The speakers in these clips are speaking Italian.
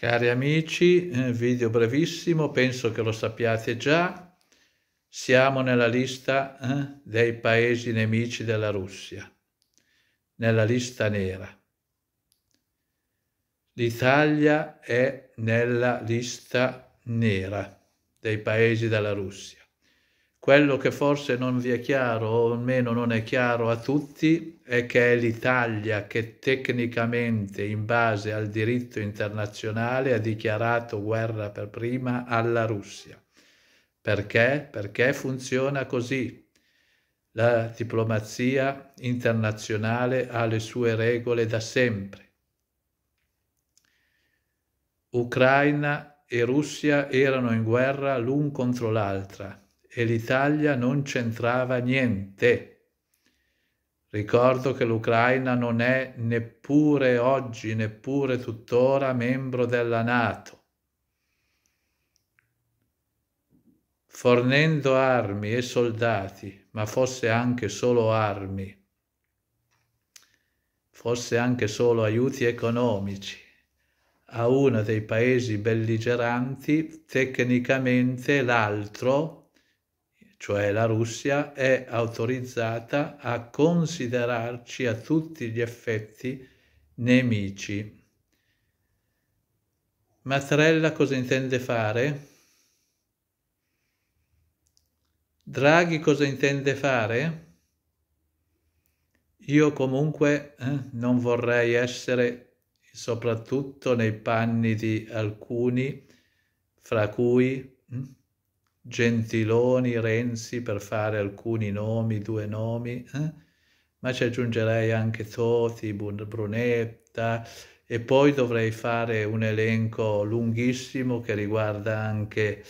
Cari amici, eh, video brevissimo, penso che lo sappiate già, siamo nella lista eh, dei paesi nemici della Russia, nella lista nera. L'Italia è nella lista nera dei paesi della Russia. Quello che forse non vi è chiaro, o almeno non è chiaro a tutti, è che è l'Italia che tecnicamente, in base al diritto internazionale, ha dichiarato guerra per prima alla Russia. Perché? Perché funziona così. La diplomazia internazionale ha le sue regole da sempre. Ucraina e Russia erano in guerra l'un contro l'altra e l'Italia non c'entrava niente. Ricordo che l'Ucraina non è neppure oggi, neppure tuttora membro della Nato. Fornendo armi e soldati, ma fosse anche solo armi, fosse anche solo aiuti economici a uno dei paesi belligeranti, tecnicamente l'altro cioè la Russia, è autorizzata a considerarci a tutti gli effetti nemici. Mattarella cosa intende fare? Draghi cosa intende fare? Io comunque eh, non vorrei essere soprattutto nei panni di alcuni, fra cui hm, Gentiloni, Renzi, per fare alcuni nomi, due nomi, eh? ma ci aggiungerei anche Toti, Brunetta e poi dovrei fare un elenco lunghissimo che riguarda anche,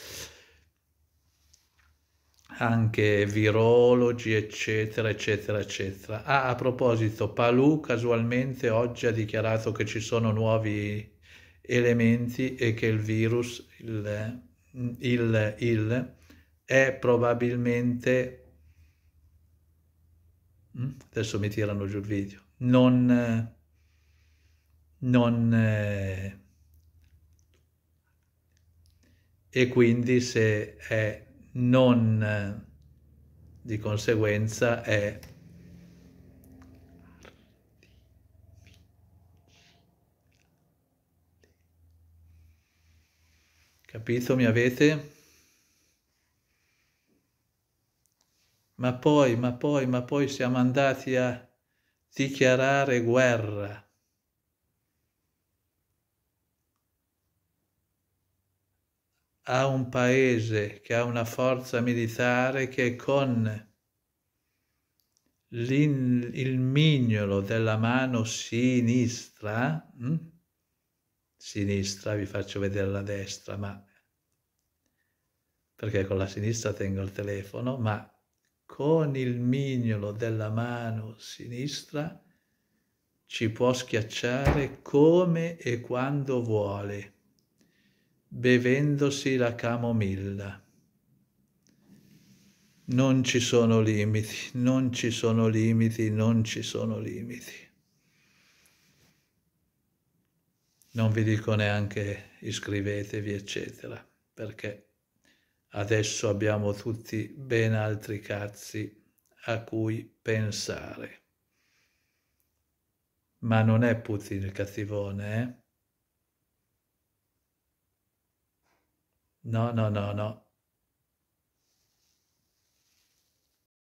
anche virologi, eccetera, eccetera, eccetera. Ah, a proposito, Palù casualmente oggi ha dichiarato che ci sono nuovi elementi e che il virus... Il, il, il è probabilmente, mm, adesso mi tirano giù il video, non, non eh, e quindi se è non eh, di conseguenza è Capito? Mi avete? Ma poi, ma poi, ma poi siamo andati a dichiarare guerra. a un paese che ha una forza militare che con il mignolo della mano sinistra mh? Hm? sinistra, vi faccio vedere la destra, ma perché con la sinistra tengo il telefono, ma con il mignolo della mano sinistra ci può schiacciare come e quando vuole, bevendosi la camomilla. Non ci sono limiti, non ci sono limiti, non ci sono limiti. non vi dico neanche iscrivetevi, eccetera, perché adesso abbiamo tutti ben altri cazzi a cui pensare. Ma non è Putin il cattivone, eh? No, no, no, no.